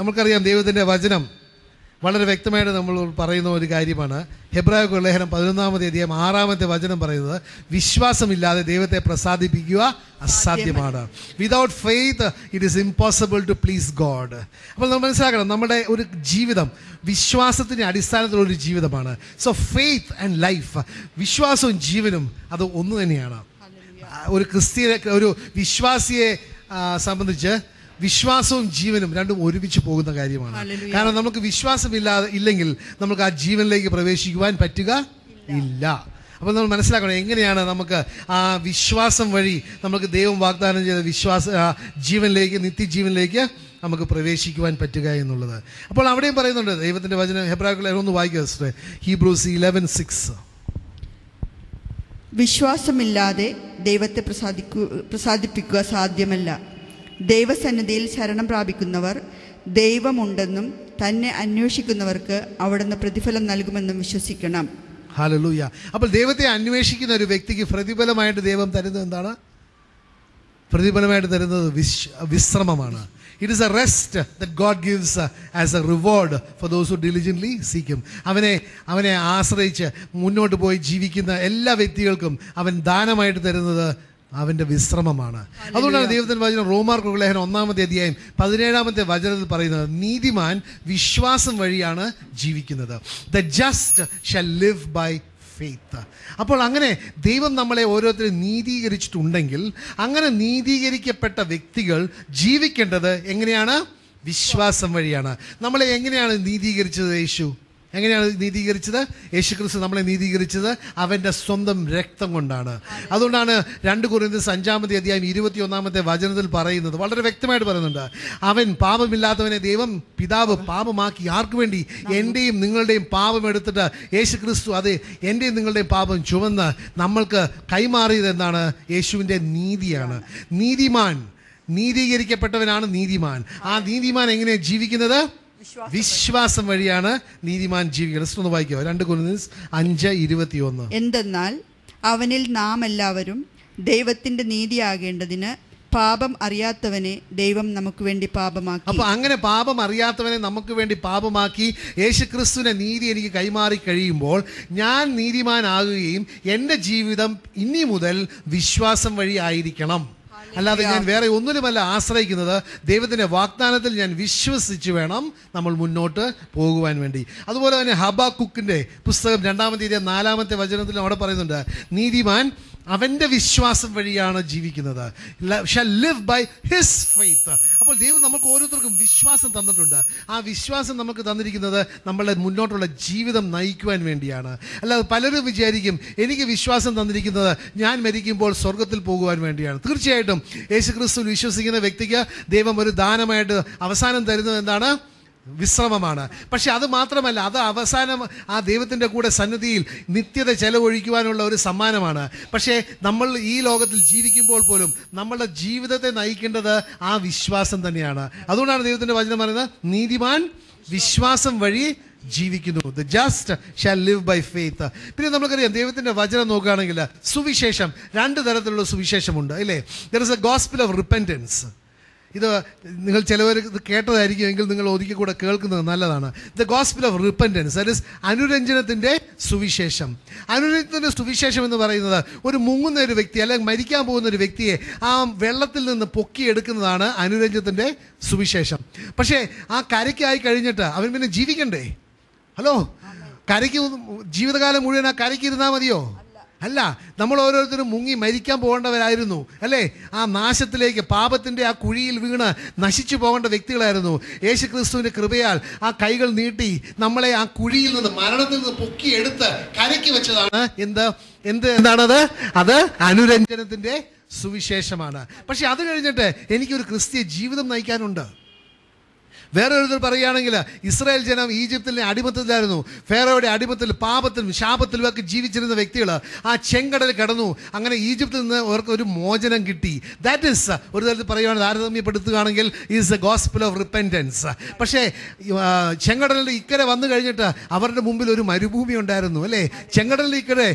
നമുക്കറിയാം ദൈവത്തിൻ്റെ വചനം വളരെ വ്യക്തമായിട്ട് നമ്മൾ പറയുന്ന ഒരു കാര്യമാണ് ഹെബ്രായ ലേഖനം പതിനൊന്നാമത്തെ അധികം ആറാമത്തെ വചനം പറയുന്നത് വിശ്വാസമില്ലാതെ ദൈവത്തെ പ്രസാദിപ്പിക്കുക അസാധ്യമാണ് without faith it is impossible to please God അപ്പോൾ നമ്മൾ മനസ്സിലാക്കണം നമ്മുടെ ഒരു ജീവിതം വിശ്വാസത്തിൻ്റെ അടിസ്ഥാനത്തിലുള്ള ഒരു ജീവിതമാണ് സോ ഫെയ്ത്ത് ആൻഡ് ലൈഫ് വിശ്വാസവും ജീവനും അത് ഒന്ന് തന്നെയാണ് ഒരു ക്രിസ്തീയ ഒരു വിശ്വാസിയെ സംബന്ധിച്ച് വിശ്വാസവും ജീവനും രണ്ടും ഒരുമിച്ച് പോകുന്ന കാര്യമാണ് കാരണം നമുക്ക് വിശ്വാസമില്ലാതെ ഇല്ലെങ്കിൽ നമുക്ക് ആ ജീവനിലേക്ക് പ്രവേശിക്കുവാൻ പറ്റുക ഇല്ല അപ്പോൾ നമ്മൾ മനസ്സിലാക്കണം എങ്ങനെയാണ് നമുക്ക് ആ വിശ്വാസം വഴി നമുക്ക് ദൈവം വാഗ്ദാനം ചെയ്ത വിശ്വാസ ജീവനിലേക്ക് നിത്യജീവനിലേക്ക് നമുക്ക് പ്രവേശിക്കുവാൻ പറ്റുക എന്നുള്ളത് അപ്പോൾ അവിടെയും പറയുന്നുണ്ട് ദൈവത്തിൻ്റെ വചനം ഹെബ്രാക്കുള്ള ഒന്ന് വായിക്കുക സിസ്റ്റർ ഹീബ്രൂസ് ഇലവൻ സിക്സ് വിശ്വാസമില്ലാതെ ദൈവത്തെ പ്രസാദിക്കു പ്രസാദിപ്പിക്കുക സാധ്യമല്ല ദൈവസന്നിധിയിൽ ശരണം പ്രാപിക്കുന്നവർ ദൈവമുണ്ടെന്നും തന്നെ അന്വേഷിക്കുന്നവർക്ക് അവിടുന്ന് പ്രതിഫലം നൽകുമെന്നും വിശ്വസിക്കണം ഹാലലൂയ അപ്പോൾ ദൈവത്തെ അന്വേഷിക്കുന്ന ഒരു വ്യക്തിക്ക് പ്രതിഫലമായിട്ട് ദൈവം തരുന്നത് എന്താണ് പ്രതിഫലമായിട്ട് തരുന്നത് വിശ്രമമാണ് it is a rest that God gives as a reward for those who diligently സീക്കും അവനെ അവനെ ആശ്രയിച്ച് മുന്നോട്ട് പോയി ജീവിക്കുന്ന എല്ലാ വ്യക്തികൾക്കും അവൻ ദാനമായിട്ട് തരുന്നത് അവൻ്റെ വിശ്രമമാണ് അതുകൊണ്ടാണ് ദൈവത്തിൻ്റെ വചനം റോമാർക്ക് ലേഖനം ഒന്നാമത്തെ അധ്യായം പതിനേഴാമത്തെ വചനത്തിൽ പറയുന്നത് നീതിമാൻ വിശ്വാസം വഴിയാണ് ജീവിക്കുന്നത് the just shall live by faith അപ്പോൾ അങ്ങനെ ദൈവം നമ്മളെ ഓരോരുത്തരും നീതീകരിച്ചിട്ടുണ്ടെങ്കിൽ അങ്ങനെ നീതീകരിക്കപ്പെട്ട വ്യക്തികൾ ജീവിക്കേണ്ടത് എങ്ങനെയാണ് വിശ്വാസം വഴിയാണ് നമ്മളെ എങ്ങനെയാണ് നീതീകരിച്ചത് യേശു എങ്ങനെയാണ് നീതീകരിച്ചത് യേശുക്രിസ്തു നമ്മളെ നീതീകരിച്ചത് അവൻ്റെ സ്വന്തം രക്തം കൊണ്ടാണ് അതുകൊണ്ടാണ് രണ്ട് കുറിന്തസ് അഞ്ചാമത്തെ അധ്യായം ഇരുപത്തിയൊന്നാമത്തെ വചനത്തിൽ പറയുന്നത് വളരെ വ്യക്തമായിട്ട് പറയുന്നുണ്ട് അവൻ പാപമില്ലാത്തവനെ ദൈവം പിതാവ് പാപമാക്കി ആർക്കു വേണ്ടി എൻ്റെയും നിങ്ങളുടെയും പാപം എടുത്തിട്ട് യേശുക്രിസ്തു അത് എൻ്റെയും നിങ്ങളുടെയും പാപം ചുമന്ന് നമ്മൾക്ക് കൈമാറിയത് എന്താണ് യേശുവിൻ്റെ നീതിയാണ് നീതിമാൻ നീതീകരിക്കപ്പെട്ടവനാണ് നീതിമാൻ ആ നീതിമാൻ എങ്ങനെയാണ് ജീവിക്കുന്നത് വിശ്വാസം വഴിയാണ് നീതിമാൻ ജീവിക്കുന്നത് ജസ്റ്റ് വായിക്കുക രണ്ട് കുരുന്നിസ് അഞ്ച് ഒന്ന് എന്തെന്നാൽ അവനിൽ നാം എല്ലാവരും ദൈവത്തിന്റെ നീതിയാകേണ്ടതിന് പാപം അറിയാത്തവനെ ദൈവം നമുക്ക് വേണ്ടി പാപമാക്കി അപ്പൊ അങ്ങനെ പാപം അറിയാത്തവനെ നമുക്ക് വേണ്ടി പാപമാക്കി യേശു ക്രിസ്തുവിനെ നീതി എനിക്ക് കൈമാറി കഴിയുമ്പോൾ ഞാൻ നീതിമാനാകുകയും എൻ്റെ ജീവിതം ഇനി മുതൽ വിശ്വാസം വഴി ആയിരിക്കണം അല്ലാതെ ഞാൻ വേറെ ഒന്നിലുമല്ല ആശ്രയിക്കുന്നത് ദൈവത്തിൻ്റെ വാഗ്ദാനത്തിൽ ഞാൻ വിശ്വസിച്ച് വേണം നമ്മൾ മുന്നോട്ട് പോകുവാൻ വേണ്ടി അതുപോലെ തന്നെ ഹബ കുക്കിൻ്റെ പുസ്തകം രണ്ടാമത്തെ നാലാമത്തെ വചനത്തിൽ അവിടെ പറയുന്നുണ്ട് നീതിമാൻ അവൻ്റെ വിശ്വാസം വഴിയാണ് ജീവിക്കുന്നത് ലിവ് ബൈ ഹിസ് ഫെയ്ത്ത് അപ്പോൾ ദൈവം നമുക്ക് ഓരോരുത്തർക്കും വിശ്വാസം തന്നിട്ടുണ്ട് ആ വിശ്വാസം നമുക്ക് തന്നിരിക്കുന്നത് നമ്മളെ മുന്നോട്ടുള്ള ജീവിതം നയിക്കുവാൻ വേണ്ടിയാണ് അല്ലാതെ പലരും വിചാരിക്കും എനിക്ക് വിശ്വാസം തന്നിരിക്കുന്നത് ഞാൻ മരിക്കുമ്പോൾ സ്വർഗത്തിൽ പോകുവാൻ വേണ്ടിയാണ് തീർച്ചയായിട്ടും യേശുക്രിസ്തു വിശ്വസിക്കുന്ന വ്യക്തിക്ക് ദൈവം ഒരു ദാനമായിട്ട് അവസാനം തരുന്നത് എന്താണ് വിശ്രമമാണ് പക്ഷെ അത് മാത്രമല്ല അത് അവസാനം ആ ദൈവത്തിൻ്റെ കൂടെ സന്നിധിയിൽ നിത്യത ചെലവഴിക്കുവാനുള്ള ഒരു സമ്മാനമാണ് പക്ഷേ നമ്മൾ ഈ ലോകത്തിൽ ജീവിക്കുമ്പോൾ പോലും നമ്മളുടെ ജീവിതത്തെ നയിക്കേണ്ടത് ആ വിശ്വാസം തന്നെയാണ് അതുകൊണ്ടാണ് ദൈവത്തിൻ്റെ വചനം പറയുന്നത് നീതിമാൻ വിശ്വാസം വഴി ജീവിക്കുന്നു the just shall live by faith പിന്നെ നമുക്കറിയാം ദൈവത്തിൻ്റെ വചനം നോക്കുകയാണെങ്കിൽ സുവിശേഷം രണ്ട് തരത്തിലുള്ള സുവിശേഷമുണ്ട് അല്ലേ there is a gospel of repentance ഇത് നിങ്ങൾ ചിലവർ ഇത് കേട്ടതായിരിക്കും എങ്കിൽ നിങ്ങൾ ഒതുക്കി കൂടെ കേൾക്കുന്നത് നല്ലതാണ് the gospel of repentance that is അനുരഞ്ജനത്തിൻ്റെ സുവിശേഷം അനുരഞ്ജനത്തിൻ്റെ സുവിശേഷം എന്ന് പറയുന്നത് ഒരു മുങ്ങുന്ന ഒരു വ്യക്തി അല്ലെങ്കിൽ മരിക്കാൻ പോകുന്ന ഒരു വ്യക്തിയെ ആ വെള്ളത്തിൽ നിന്ന് പൊക്കിയെടുക്കുന്നതാണ് അനുരഞ്ജനത്തിൻ്റെ സുവിശേഷം പക്ഷേ ആ കരയ്ക്കായി കഴിഞ്ഞിട്ട് അവൻ പിന്നെ ജീവിക്കണ്ടേ ഹലോ കരയ്ക്ക് ജീവിതകാലം മുഴുവൻ ആ കരയ്ക്ക് ഇരുന്നാൽ മതിയോ അല്ല നമ്മൾ ഓരോരുത്തരും മുങ്ങി മരിക്കാൻ പോകേണ്ടവരായിരുന്നു അല്ലേ ആ നാശത്തിലേക്ക് പാപത്തിൻ്റെ ആ കുഴിയിൽ വീണ് നശിച്ചു പോകേണ്ട വ്യക്തികളായിരുന്നു യേശു ക്രിസ്തുവിൻ്റെ കൃപയാൽ ആ കൈകൾ നീട്ടി നമ്മളെ ആ കുഴിയിൽ നിന്ന് മരണത്തിൽ നിന്ന് പൊക്കി എടുത്ത് കരക്കി വെച്ചതാണ് എന്ത് എന്ത് എന്താണത് അത് അനുരഞ്ജനത്തിൻ്റെ സുവിശേഷമാണ് പക്ഷെ അത് കഴിഞ്ഞിട്ട് എനിക്കൊരു ക്രിസ്തീയ ജീവിതം നയിക്കാനുണ്ട് വേറെ ഒരു പറയുകയാണെങ്കിൽ ഇസ്രായേൽ ജനം ഈജിപ്തിലെ അടിമത്തത്തിലായിരുന്നു ഫേറോയുടെ അടിമത്തിൽ പാപത്തിലും ശാപത്തിലും ഒക്കെ ജീവിച്ചിരുന്ന വ്യക്തികൾ ആ ചെങ്കടൽ കടന്നു അങ്ങനെ ഈജിപ്തിൽ നിന്ന് അവർക്ക് ഒരു മോചനം കിട്ടി ദാറ്റ് ഈസ് ഒരു തരത്തിൽ പറയുകയാണ് താരതമ്യപ്പെടുത്തുകയാണെങ്കിൽ is a gospel of repentance പക്ഷേ ചെങ്കടലിൻ്റെ ഇക്കരെ വന്നു കഴിഞ്ഞിട്ട് അവരുടെ മുമ്പിൽ ഒരു മരുഭൂമി ഉണ്ടായിരുന്നു അല്ലേ ചെങ്കടലിൻ്റെ ഇക്കരെ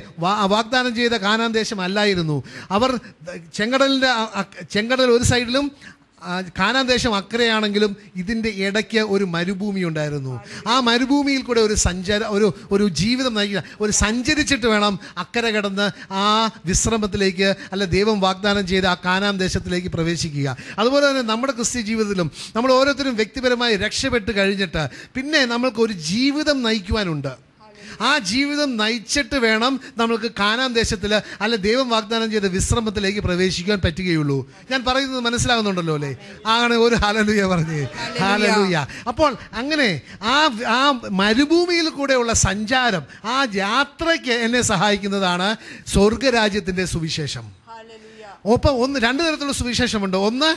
വാഗ്ദാനം ചെയ്ത കാനാന്തേശം അല്ലായിരുന്നു അവർ ചെങ്കടലിൻ്റെ ചെങ്കടൽ ഒരു സൈഡിലും കാനാൻ ദേശം അക്കരയാണെങ്കിലും ഇതിൻ്റെ ഇടയ്ക്ക് ഒരു മരുഭൂമി ഉണ്ടായിരുന്നു ആ മരുഭൂമിയിൽ കൂടെ ഒരു സഞ്ചാര ഒരു ഒരു ജീവിതം നയിക്കുക ഒരു സഞ്ചരിച്ചിട്ട് വേണം അക്കര കടന്ന് ആ വിശ്രമത്തിലേക്ക് അല്ല ദൈവം വാഗ്ദാനം ചെയ്ത ആ കാനാം ദേശത്തിലേക്ക് പ്രവേശിക്കുക അതുപോലെ തന്നെ നമ്മുടെ ക്രിസ്ത്യ ജീവിതത്തിലും നമ്മൾ ഓരോരുത്തരും വ്യക്തിപരമായി രക്ഷപ്പെട്ട് കഴിഞ്ഞിട്ട് പിന്നെ നമ്മൾക്ക് ഒരു ജീവിതം നയിക്കുവാനുണ്ട് ആ ജീവിതം നയിച്ചിട്ട് വേണം നമ്മൾക്ക് കാനാം ദേശത്തിൽ അല്ല ദൈവം വാഗ്ദാനം ചെയ്ത വിശ്രമത്തിലേക്ക് പ്രവേശിക്കാൻ പറ്റുകയുള്ളൂ ഞാൻ പറയുന്നത് മനസ്സിലാകുന്നുണ്ടല്ലോ അല്ലേ ആണ് ഒരു ഹാലലൂയ പറഞ്ഞേ ഹാലലൂയ അപ്പോൾ അങ്ങനെ ആ ആ മരുഭൂമിയിൽ കൂടെയുള്ള സഞ്ചാരം ആ യാത്രയ്ക്ക് എന്നെ സഹായിക്കുന്നതാണ് സ്വർഗരാജ്യത്തിൻ്റെ സുവിശേഷം ഒപ്പം ഒന്ന് രണ്ട് തരത്തിലുള്ള സുവിശേഷമുണ്ട് ഒന്ന്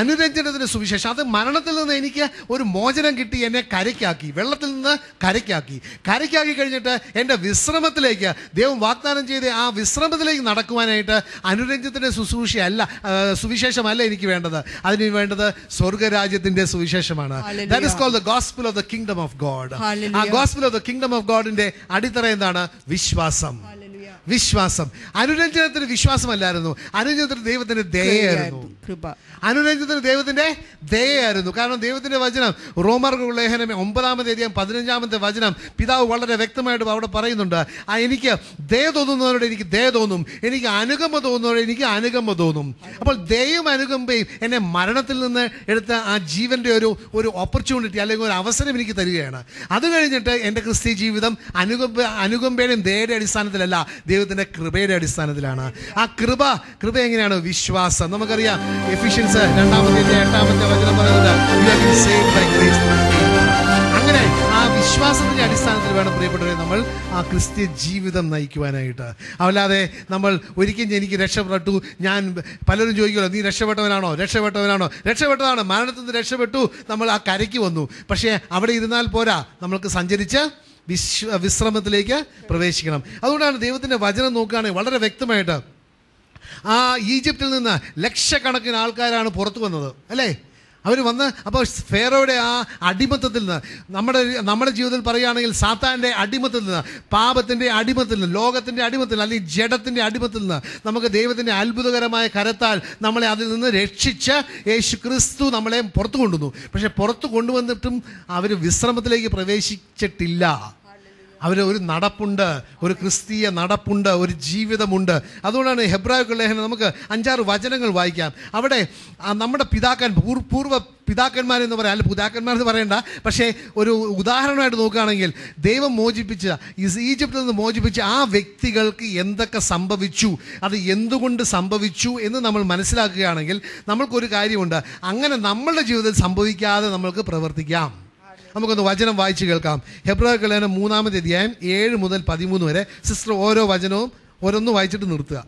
അനുരഞ്ജനത്തിൻ്റെ സുവിശേഷം അത് മരണത്തിൽ നിന്ന് എനിക്ക് ഒരു മോചനം കിട്ടി എന്നെ കരയ്ക്കാക്കി വെള്ളത്തിൽ നിന്ന് കരയ്ക്കാക്കി കരയ്ക്കാക്കി കഴിഞ്ഞിട്ട് എൻ്റെ വിശ്രമത്തിലേക്ക് ദൈവം വാഗ്ദാനം ചെയ്ത് ആ വിശ്രമത്തിലേക്ക് നടക്കുവാനായിട്ട് അനുരഞ്ജത്തിൻ്റെ ശുശ്രൂഷയല്ല സുവിശേഷമല്ല എനിക്ക് വേണ്ടത് അതിന് വേണ്ടത് സ്വർഗരാജ്യത്തിൻ്റെ സുവിശേഷമാണ് that is called the gospel of the kingdom of God ആ gospel of the kingdom of ഗോഡിൻ്റെ അടിത്തറ എന്താണ് വിശ്വാസം വിശ്വാസം അനുരഞ്ജനത്തിന് വിശ്വാസമല്ലായിരുന്നു അനുരഞ്ജനത്തിന് ദൈവത്തിന്റെ ദയയായിരുന്നു കൃപ അനുരഞ്ജനത്തിന് ദൈവത്തിന്റെ ദയയായിരുന്നു കാരണം ദൈവത്തിന്റെ വചനം റോമർ ലേഖനം ഒമ്പതാമത്തെ അധികം പതിനഞ്ചാമത്തെ വചനം പിതാവ് വളരെ വ്യക്തമായിട്ട് അവിടെ പറയുന്നുണ്ട് ആ എനിക്ക് ദയ തോന്നുന്നവരോട് എനിക്ക് ദയ തോന്നും എനിക്ക് അനുകമ്പ തോന്നുന്നവരോട് എനിക്ക് അനുകമ്പ തോന്നും അപ്പോൾ ദയയും അനുകമ്പയും എന്നെ മരണത്തിൽ നിന്ന് എടുത്ത ആ ജീവന്റെ ഒരു ഒരു ഓപ്പർച്യൂണിറ്റി അല്ലെങ്കിൽ ഒരു അവസരം എനിക്ക് തരികയാണ് അത് കഴിഞ്ഞിട്ട് എൻ്റെ ക്രിസ്ത്യ ജീവിതം അനുകമ്പ അനുകമ്പയുടെയും ദയയുടെ അടിസ്ഥാനത്തിലല്ല ദൈവത്തിൻ്റെ കൃപയുടെ അടിസ്ഥാനത്തിലാണ് ആ കൃപ കൃപ എങ്ങനെയാണ് വിശ്വാസം നമുക്കറിയാം എഫിഷ്യൻസ് രണ്ടാമത്തെ എട്ടാമത്തെ വചനം പറയുന്നത് അങ്ങനെ ആ വിശ്വാസത്തിൻ്റെ അടിസ്ഥാനത്തിൽ വേണം പ്രിയപ്പെട്ടവരെ നമ്മൾ ആ ക്രിസ്ത്യ ജീവിതം നയിക്കുവാനായിട്ട് അല്ലാതെ നമ്മൾ ഒരിക്കലും എനിക്ക് രക്ഷപ്പെട്ടു ഞാൻ പലരും ചോദിക്കുമല്ലോ നീ രക്ഷപ്പെട്ടവനാണോ രക്ഷപ്പെട്ടവനാണോ രക്ഷപ്പെട്ടതാണ് മരണത്തിൽ നിന്ന് രക്ഷപ്പെട്ടു നമ്മൾ ആ കരയ്ക്ക് വന്നു പക്ഷേ അവിടെ ഇരുന്നാൽ പോരാ നമ്മൾക്ക് സഞ്ചരിച്ച് വിശ്വ വിശ്രമത്തിലേക്ക് പ്രവേശിക്കണം അതുകൊണ്ടാണ് ദൈവത്തിൻ്റെ വചനം നോക്കുകയാണെങ്കിൽ വളരെ വ്യക്തമായിട്ട് ആ ഈജിപ്തിൽ നിന്ന് ലക്ഷക്കണക്കിന് ആൾക്കാരാണ് പുറത്തു വന്നത് അല്ലേ അവർ വന്ന് അപ്പോൾ ഫേറോയുടെ ആ അടിമത്തത്തിൽ നിന്ന് നമ്മുടെ നമ്മുടെ ജീവിതത്തിൽ പറയുകയാണെങ്കിൽ സാത്താൻ്റെ അടിമത്തിൽ നിന്ന് പാപത്തിൻ്റെ അടിമത്തിൽ നിന്ന് ലോകത്തിൻ്റെ അടിമത്തിൽ നിന്ന് അല്ലെങ്കിൽ ജഡത്തിൻ്റെ അടിമത്തിൽ നിന്ന് നമുക്ക് ദൈവത്തിൻ്റെ അത്ഭുതകരമായ കരത്താൽ നമ്മളെ അതിൽ നിന്ന് രക്ഷിച്ച് യേശു ക്രിസ്തു നമ്മളെ പുറത്തു കൊണ്ടുവന്നു പക്ഷേ പുറത്തു കൊണ്ടുവന്നിട്ടും അവർ വിശ്രമത്തിലേക്ക് പ്രവേശിച്ചിട്ടില്ല അവർ ഒരു നടപ്പുണ്ട് ഒരു ക്രിസ്തീയ നടപ്പുണ്ട് ഒരു ജീവിതമുണ്ട് അതുകൊണ്ടാണ് ഹെബ്രായ ലേഖനം നമുക്ക് അഞ്ചാറ് വചനങ്ങൾ വായിക്കാം അവിടെ നമ്മുടെ പിതാക്കൻ പൂർവ്വ പിതാക്കന്മാരെന്ന് പറയാം അല്ല പിതാക്കന്മാരെന്ന് പറയണ്ട പക്ഷേ ഒരു ഉദാഹരണമായിട്ട് നോക്കുകയാണെങ്കിൽ ദൈവം മോചിപ്പിച്ച ഈജിപ്തിൽ നിന്ന് മോചിപ്പിച്ച ആ വ്യക്തികൾക്ക് എന്തൊക്കെ സംഭവിച്ചു അത് എന്തുകൊണ്ട് സംഭവിച്ചു എന്ന് നമ്മൾ മനസ്സിലാക്കുകയാണെങ്കിൽ നമ്മൾക്കൊരു കാര്യമുണ്ട് അങ്ങനെ നമ്മളുടെ ജീവിതത്തിൽ സംഭവിക്കാതെ നമ്മൾക്ക് പ്രവർത്തിക്കാം നമുക്കൊന്ന് വചനം വായിച്ചു കേൾക്കാം ഹെബ്രായ കല്യാണം മൂന്നാമത്തെ അധ്യായം ഏഴ് മുതൽ പതിമൂന്ന് വരെ സിസ്റ്റർ ഓരോ വചനവും ഓരോന്ന് വായിച്ചിട്ട് നിർത്തുക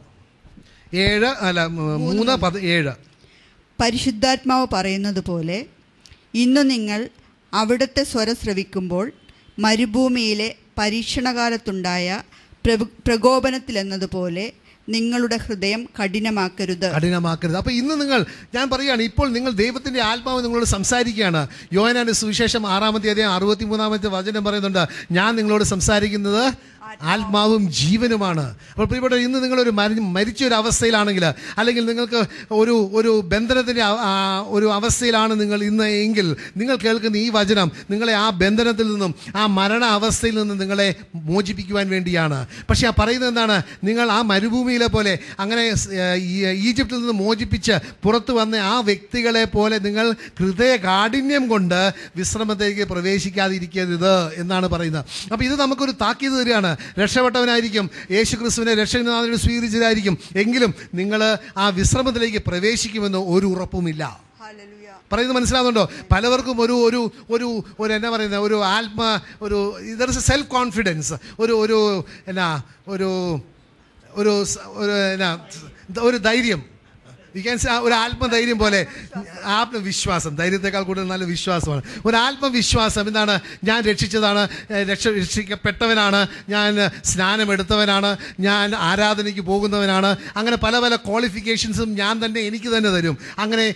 ഏഴ് അല്ല മൂന്ന് ഏഴ് പരിശുദ്ധാത്മാവ് പറയുന്നത് പോലെ ഇന്ന് നിങ്ങൾ അവിടുത്തെ സ്വര ശ്രവിക്കുമ്പോൾ മരുഭൂമിയിലെ പരീക്ഷണകാലത്തുണ്ടായ പ്രകോപനത്തിലെന്നതുപോലെ നിങ്ങളുടെ ഹൃദയം കഠിനമാക്കരുത് കഠിനമാക്കരുത് അപ്പൊ ഇന്ന് നിങ്ങൾ ഞാൻ പറയുകയാണ് ഇപ്പോൾ നിങ്ങൾ ദൈവത്തിന്റെ ആത്മാവ് നിങ്ങളോട് സംസാരിക്കുകയാണ് യോനാന്റെ സുവിശേഷം ആറാമത്തെ അധ്യായം മൂന്നാമത്തെ വചനം പറയുന്നുണ്ട് ഞാൻ നിങ്ങളോട് സംസാരിക്കുന്നത് ആത്മാവും ജീവനുമാണ് അപ്പോൾ ഇവിടെ ഇന്ന് നിങ്ങളൊരു മരി മരിച്ച ഒരു അവസ്ഥയിലാണെങ്കിൽ അല്ലെങ്കിൽ നിങ്ങൾക്ക് ഒരു ഒരു ബന്ധനത്തിൻ്റെ ഒരു അവസ്ഥയിലാണ് നിങ്ങൾ ഇന്ന് എങ്കിൽ നിങ്ങൾ കേൾക്കുന്ന ഈ വചനം നിങ്ങളെ ആ ബന്ധനത്തിൽ നിന്നും ആ മരണ അവസ്ഥയിൽ നിന്നും നിങ്ങളെ മോചിപ്പിക്കുവാൻ വേണ്ടിയാണ് പക്ഷേ ആ പറയുന്നത് എന്താണ് നിങ്ങൾ ആ മരുഭൂമിയിലെ പോലെ അങ്ങനെ ഈജിപ്തിൽ നിന്ന് മോചിപ്പിച്ച് പുറത്തു വന്ന ആ വ്യക്തികളെ പോലെ നിങ്ങൾ ഹൃദയ കാഠിന്യം കൊണ്ട് വിശ്രമത്തേക്ക് പ്രവേശിക്കാതിരിക്കരുത് എന്നാണ് പറയുന്നത് അപ്പോൾ ഇത് നമുക്കൊരു താക്കീത് തരികയാണ് രക്ഷപ്പെട്ടവനായിരിക്കും യേശു ക്രിസ്തുവിനെ രക്ഷകനാഥനെ സ്വീകരിച്ചതായിരിക്കും എങ്കിലും നിങ്ങൾ ആ വിശ്രമത്തിലേക്ക് പ്രവേശിക്കുമെന്ന് ഒരു ഉറപ്പുമില്ല പറയുന്നത് മനസ്സിലാവുന്നുണ്ടോ പലവർക്കും ഒരു ഒരു ഒരു ഒരു എന്നാ പറയുന്നത് ഒരു ആത്മ ഒരു ഇതർ ഇസ് സെൽഫ് കോൺഫിഡൻസ് ഒരു ഒരു എന്നാ ഒരു ഒരു എന്നാ ഒരു ധൈര്യം യു ഒരു ആത്മധൈര്യം പോലെ ആത്മവിശ്വാസം ധൈര്യത്തെക്കാൾ കൂടുതൽ നല്ല വിശ്വാസമാണ് ഒരു ആത്മവിശ്വാസം എന്താണ് ഞാൻ രക്ഷിച്ചതാണ് രക്ഷ രക്ഷിക്കപ്പെട്ടവനാണ് ഞാൻ സ്നാനമെടുത്തവനാണ് ഞാൻ ആരാധനയ്ക്ക് പോകുന്നവനാണ് അങ്ങനെ പല പല ക്വാളിഫിക്കേഷൻസും ഞാൻ തന്നെ എനിക്ക് തന്നെ തരും അങ്ങനെ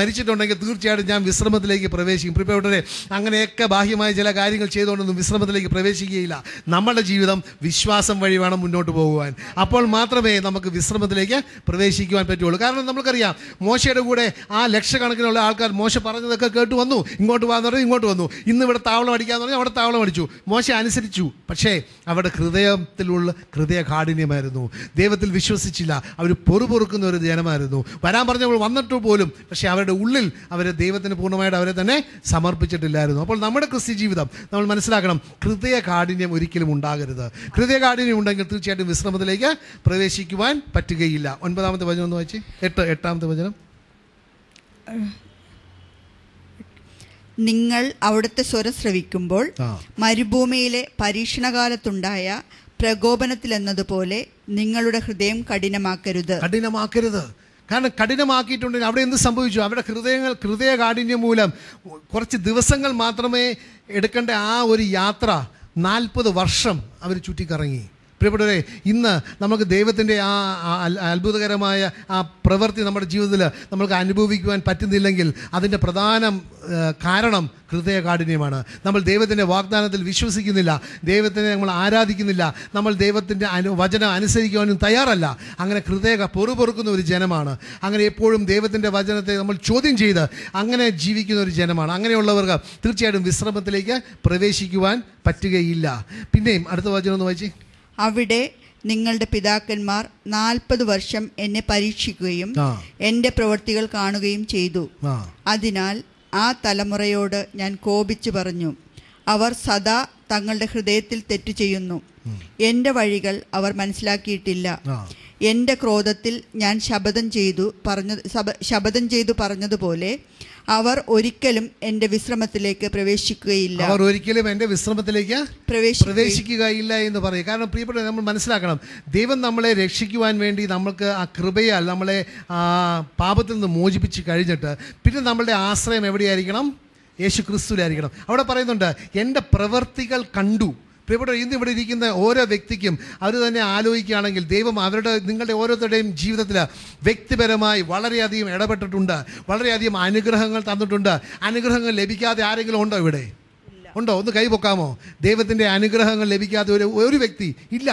മരിച്ചിട്ടുണ്ടെങ്കിൽ തീർച്ചയായിട്ടും ഞാൻ വിശ്രമത്തിലേക്ക് പ്രവേശിക്കും പ്രിപ്പേട്ടനെ അങ്ങനെയൊക്കെ ബാഹ്യമായ ചില കാര്യങ്ങൾ ചെയ്തുകൊണ്ടൊന്നും വിശ്രമത്തിലേക്ക് പ്രവേശിക്കുകയില്ല നമ്മുടെ ജീവിതം വിശ്വാസം വഴി വേണം മുന്നോട്ട് പോകുവാൻ അപ്പോൾ മാത്രമേ നമുക്ക് വിശ്രമത്തിലേക്ക് പ്രവേശിക്കുവാൻ പറ്റുള്ളൂ കാരണം കാരണം നമ്മൾക്കറിയാം മോശയുടെ കൂടെ ആ ലക്ഷക്കണക്കിനുള്ള ആൾക്കാർ മോശ പറഞ്ഞതൊക്കെ കേട്ട് വന്നു ഇങ്ങോട്ട് വാന്ന് പറഞ്ഞു ഇങ്ങോട്ട് വന്നു ഇന്ന് ഇവിടെ താവളം അടിക്കാന്ന് പറഞ്ഞു അവിടെ താവളം അടിച്ചു മോശ അനുസരിച്ചു പക്ഷേ അവിടെ ഹൃദയത്തിലുള്ള ഹൃദയ കാഠിന്യമായിരുന്നു ദൈവത്തിൽ വിശ്വസിച്ചില്ല അവർ പൊറുപൊറുക്കുന്ന ഒരു ജനമായിരുന്നു വരാൻ പറഞ്ഞവൾ വന്നിട്ട് പോലും പക്ഷേ അവരുടെ ഉള്ളിൽ അവരെ ദൈവത്തിന് പൂർണ്ണമായിട്ട് അവരെ തന്നെ സമർപ്പിച്ചിട്ടില്ലായിരുന്നു അപ്പോൾ നമ്മുടെ ക്രിസ്ത്യ ജീവിതം നമ്മൾ മനസ്സിലാക്കണം ഹൃദയ കാഠിന്യം ഒരിക്കലും ഉണ്ടാകരുത് ഹൃദയ കാഠിന്യം ഉണ്ടെങ്കിൽ തീർച്ചയായിട്ടും വിശ്രമത്തിലേക്ക് പ്രവേശിക്കുവാൻ പറ്റുകയില്ല ഒൻപതാമത്തെ വചനം ഒന്ന് വായിച്ച് എട്ട് എട്ടാമത്തെ വചനം നിങ്ങൾ അവിടുത്തെ സ്വരം ശ്രവിക്കുമ്പോൾ മരുഭൂമിയിലെ പരീക്ഷണകാലത്തുണ്ടായ പ്രകോപനത്തിൽ എന്നതുപോലെ നിങ്ങളുടെ ഹൃദയം കഠിനമാക്കരുത് കഠിനമാക്കരുത് കാരണം കഠിനമാക്കിയിട്ടുണ്ടെങ്കിൽ അവിടെ എന്ത് സംഭവിച്ചു അവിടെ ഹൃദയങ്ങൾ ഹൃദയ കാഠിന്യം മൂലം കുറച്ച് ദിവസങ്ങൾ മാത്രമേ എടുക്കേണ്ട ആ ഒരു യാത്ര നാൽപ്പത് വർഷം അവർ ചുറ്റിക്കറങ്ങി പ്രിയപ്പെട്ടവരെ ഇന്ന് നമുക്ക് ദൈവത്തിൻ്റെ ആ അത്ഭുതകരമായ ആ പ്രവൃത്തി നമ്മുടെ ജീവിതത്തിൽ നമുക്ക് അനുഭവിക്കുവാൻ പറ്റുന്നില്ലെങ്കിൽ അതിൻ്റെ പ്രധാന കാരണം ഹൃദയകാഠിന്യമാണ് നമ്മൾ ദൈവത്തിൻ്റെ വാഗ്ദാനത്തിൽ വിശ്വസിക്കുന്നില്ല ദൈവത്തിനെ നമ്മൾ ആരാധിക്കുന്നില്ല നമ്മൾ ദൈവത്തിൻ്റെ അനു വചനം അനുസരിക്കുവാനും തയ്യാറല്ല അങ്ങനെ ഹൃദയ പൊറുപൊറുക്കുന്ന ഒരു ജനമാണ് അങ്ങനെ എപ്പോഴും ദൈവത്തിൻ്റെ വചനത്തെ നമ്മൾ ചോദ്യം ചെയ്ത് അങ്ങനെ ജീവിക്കുന്ന ഒരു ജനമാണ് അങ്ങനെയുള്ളവർക്ക് തീർച്ചയായിട്ടും വിശ്രമത്തിലേക്ക് പ്രവേശിക്കുവാൻ പറ്റുകയില്ല പിന്നെയും അടുത്ത വചനം ഒന്ന് വായിച്ചേ അവിടെ നിങ്ങളുടെ പിതാക്കന്മാർ നാൽപ്പത് വർഷം എന്നെ പരീക്ഷിക്കുകയും എൻ്റെ പ്രവൃത്തികൾ കാണുകയും ചെയ്തു അതിനാൽ ആ തലമുറയോട് ഞാൻ കോപിച്ചു പറഞ്ഞു അവർ സദാ തങ്ങളുടെ ഹൃദയത്തിൽ തെറ്റു ചെയ്യുന്നു എൻ്റെ വഴികൾ അവർ മനസ്സിലാക്കിയിട്ടില്ല എൻ്റെ ക്രോധത്തിൽ ഞാൻ ശപഥം ചെയ്തു പറഞ്ഞ ശപഥം ചെയ്തു പറഞ്ഞതുപോലെ അവർ ഒരിക്കലും എന്റെ വിശ്രമത്തിലേക്ക് പ്രവേശിക്കുകയില്ല അവർ ഒരിക്കലും എന്റെ വിശ്രമത്തിലേക്ക് പ്രവേശിക്കുകയില്ല എന്ന് പറയും കാരണം പ്രിയപ്പെട്ട നമ്മൾ മനസ്സിലാക്കണം ദൈവം നമ്മളെ രക്ഷിക്കുവാൻ വേണ്ടി നമ്മൾക്ക് ആ കൃപയാൽ നമ്മളെ പാപത്തിൽ നിന്ന് മോചിപ്പിച്ച് കഴിഞ്ഞിട്ട് പിന്നെ നമ്മളുടെ ആശ്രയം എവിടെയായിരിക്കണം യേശു ക്രിസ്തുവിലായിരിക്കണം അവിടെ പറയുന്നുണ്ട് എൻ്റെ പ്രവൃത്തികൾ കണ്ടു പ്രിയപ്പെട്ട ഇന്ന് ഇവിടെ ഇരിക്കുന്ന ഓരോ വ്യക്തിക്കും അവർ തന്നെ ആലോചിക്കുകയാണെങ്കിൽ ദൈവം അവരുടെ നിങ്ങളുടെ ഓരോരുത്തരുടെയും ജീവിതത്തിൽ വ്യക്തിപരമായി വളരെയധികം ഇടപെട്ടിട്ടുണ്ട് വളരെയധികം അനുഗ്രഹങ്ങൾ തന്നിട്ടുണ്ട് അനുഗ്രഹങ്ങൾ ലഭിക്കാതെ ആരെങ്കിലും ഉണ്ടോ ഇവിടെ ഉണ്ടോ ഒന്ന് കൈ പൊക്കാമോ ദൈവത്തിൻ്റെ അനുഗ്രഹങ്ങൾ ലഭിക്കാതെ ഒരു ഒരു വ്യക്തി ഇല്ല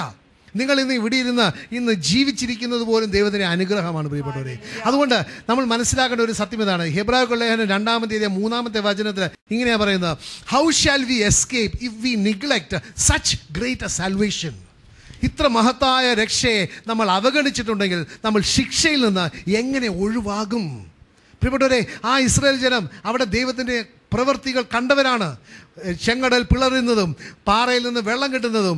നിങ്ങൾ ഇന്ന് ഇവിടെ ഇരുന്ന് ഇന്ന് ജീവിച്ചിരിക്കുന്നത് പോലും ദൈവത്തിൻ്റെ അനുഗ്രഹമാണ് പ്രിയപ്പെട്ടവരെ അതുകൊണ്ട് നമ്മൾ മനസ്സിലാക്കേണ്ട ഒരു സത്യം ഇതാണ് ഹെബ്രായ കൊള്ളേഹന രണ്ടാമത്തെ മൂന്നാമത്തെ വചനത്തിൽ ഇങ്ങനെയാണ് പറയുന്നത് how shall we escape if we neglect such great a salvation ഇത്ര മഹത്തായ രക്ഷയെ നമ്മൾ അവഗണിച്ചിട്ടുണ്ടെങ്കിൽ നമ്മൾ ശിക്ഷയിൽ നിന്ന് എങ്ങനെ ഒഴിവാകും പ്രിയപ്പെട്ടവരെ ആ ഇസ്രായേൽ ജനം അവിടെ ദൈവത്തിൻ്റെ പ്രവൃത്തികൾ കണ്ടവരാണ് ചെങ്കടൽ പിളരുന്നതും പാറയിൽ നിന്ന് വെള്ളം കിട്ടുന്നതും